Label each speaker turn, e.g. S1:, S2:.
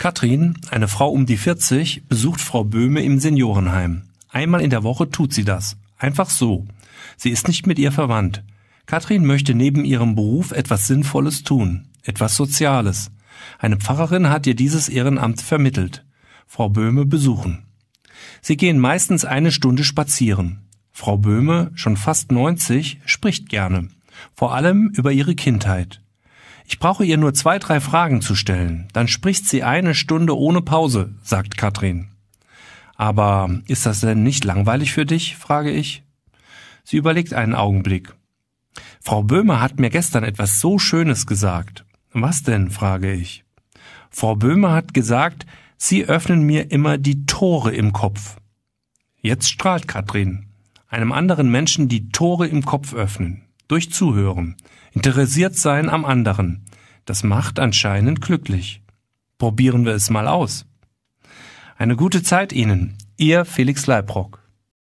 S1: Katrin, eine Frau um die 40, besucht Frau Böhme im Seniorenheim. Einmal in der Woche tut sie das. Einfach so. Sie ist nicht mit ihr verwandt. Katrin möchte neben ihrem Beruf etwas Sinnvolles tun, etwas Soziales. Eine Pfarrerin hat ihr dieses Ehrenamt vermittelt. Frau Böhme besuchen. Sie gehen meistens eine Stunde spazieren. Frau Böhme, schon fast 90, spricht gerne. Vor allem über ihre Kindheit. Ich brauche ihr nur zwei, drei Fragen zu stellen. Dann spricht sie eine Stunde ohne Pause, sagt Katrin. Aber ist das denn nicht langweilig für dich? frage ich. Sie überlegt einen Augenblick. Frau Böhme hat mir gestern etwas so Schönes gesagt. Was denn? frage ich. Frau Böhme hat gesagt, Sie öffnen mir immer die Tore im Kopf. Jetzt strahlt Katrin. Einem anderen Menschen die Tore im Kopf öffnen durch Zuhören, interessiert sein am anderen. Das macht anscheinend glücklich. Probieren wir es mal aus. Eine gute Zeit Ihnen, Ihr Felix Leibrock.